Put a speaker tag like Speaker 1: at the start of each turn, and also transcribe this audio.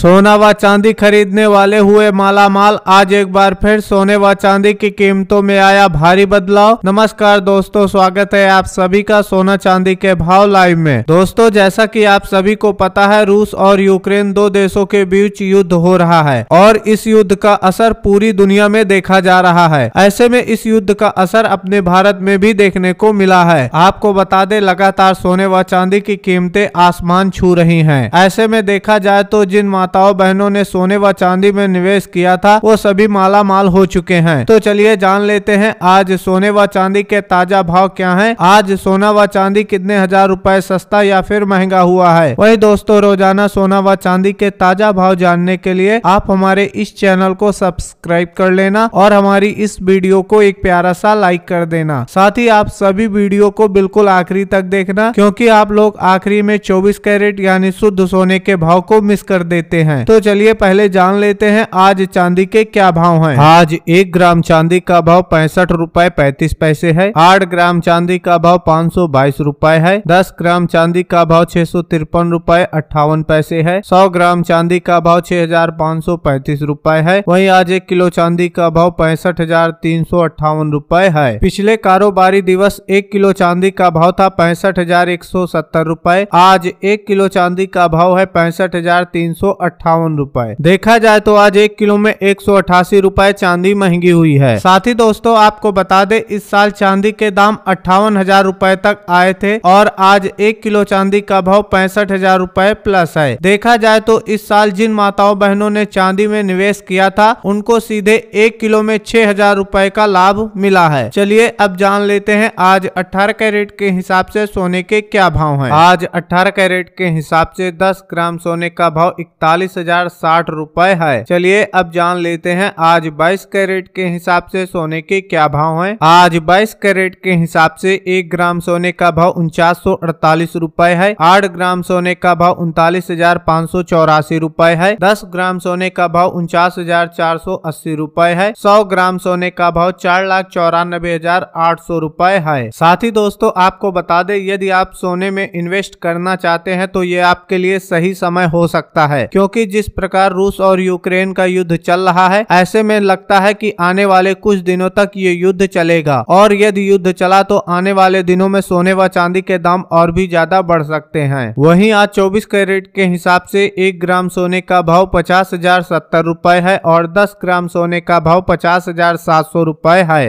Speaker 1: सोना व चांदी खरीदने वाले हुए माला माल आज एक बार फिर सोने व चांदी की कीमतों में आया भारी बदलाव नमस्कार दोस्तों स्वागत है आप सभी का सोना चांदी के भाव लाइव में दोस्तों जैसा कि आप सभी को पता है रूस और यूक्रेन दो देशों के बीच युद्ध हो रहा है और इस युद्ध का असर पूरी दुनिया में देखा जा रहा है ऐसे में इस युद्ध का असर अपने भारत में भी देखने को मिला है आपको बता दे लगातार सोने व चांदी की कीमतें आसमान छू रही है ऐसे में देखा जाए तो जिन माताओं बहनों ने सोने व चांदी में निवेश किया था वो सभी माला माल हो चुके हैं तो चलिए जान लेते हैं आज सोने व चांदी के ताजा भाव क्या है आज सोना व चांदी कितने हजार रूपए सस्ता या फिर महंगा हुआ है वही दोस्तों रोजाना सोना व चांदी के ताजा भाव जानने के लिए आप हमारे इस चैनल को सब्सक्राइब कर लेना और हमारी इस वीडियो को एक प्यारा सा लाइक कर देना साथ ही आप सभी वीडियो को बिल्कुल आखिरी तक देखना क्योंकि आप लोग आखिरी में 24 कैरेट यानी शुद्ध सोने के भाव को मिस कर देते लेते हैं तो चलिए पहले जान लेते हैं आज चांदी के क्या भाव है आज एक ग्राम चांदी का भाव पैंसठ रूपए पैतीस पैसे है आठ ग्राम चांदी का भाव पाँच सौ बाईस रूपए है दस ग्राम चांदी का भाव छह सौ तिरपन रूपए अट्ठावन पैसे है सौ ग्राम चांदी का भाव छह हजार पाँच सौ पैंतीस रूपए है वही आज एक किलो चांदी का भाव पैंसठ हजार तीन सौ अट्ठावन रूपए है पिछले कारोबारी दिवस एक किलो चांदी का भाव था पैंसठ हजार एक सौ सत्तर रूपए आज एक किलो चांदी का भाव है पैंसठ हजार तीन सौ अट्ठावन रूपए देखा जाए तो आज एक किलो में एक सौ अठासी रूपए चांदी महंगी हुई है साथ ही दोस्तों आपको बता दे इस साल चांदी के दाम अट्ठावन हजार रूपए तक आए थे और आज एक किलो चांदी का भाव पैंसठ हजार रूपए प्लस है देखा जाए तो इस साल जिन माताओं बहनों ने चांदी में निवेश किया था उनको सीधे एक किलो में छह हजार रूपए का लाभ मिला है चलिए अब जान लेते हैं आज अठारह कैरेट के हिसाब से सोने के क्या भाव हैं। आज अठारह कैरेट के हिसाब से दस ग्राम सोने का भाव इकता चालीस हजार साठ रूपए है चलिए अब जान लेते हैं आज बाईस कैरेट के हिसाब से सोने के क्या भाव है आज बाईस कैरेट के हिसाब से एक ग्राम सोने का भाव उनचास सौ अड़तालीस रूपए है आठ ग्राम सोने का भाव उनतालीस हजार पाँच सौ चौरासी रूपए है दस ग्राम सोने का भाव उनचास हजार चार सौ अस्सी रूपए है सौ ग्राम सोने का भाव चार लाख चौरानबे हजार आठ सौ रूपए है साथ ही दोस्तों आपको बता दें यदि आप सोने में इन्वेस्ट करना चाहते हैं तो ये आपके लिए सही समय हो सकता है क्यों क्योंकि जिस प्रकार रूस और यूक्रेन का युद्ध चल रहा है ऐसे में लगता है कि आने वाले कुछ दिनों तक ये युद्ध चलेगा और यदि युद्ध चला तो आने वाले दिनों में सोने व चांदी के दाम और भी ज्यादा बढ़ सकते हैं वहीं आज 24 कैरेट के हिसाब से एक ग्राम सोने का भाव पचास हजार सत्तर रूपए है और दस ग्राम सोने का भाव पचास हजार सात सौ रूपए है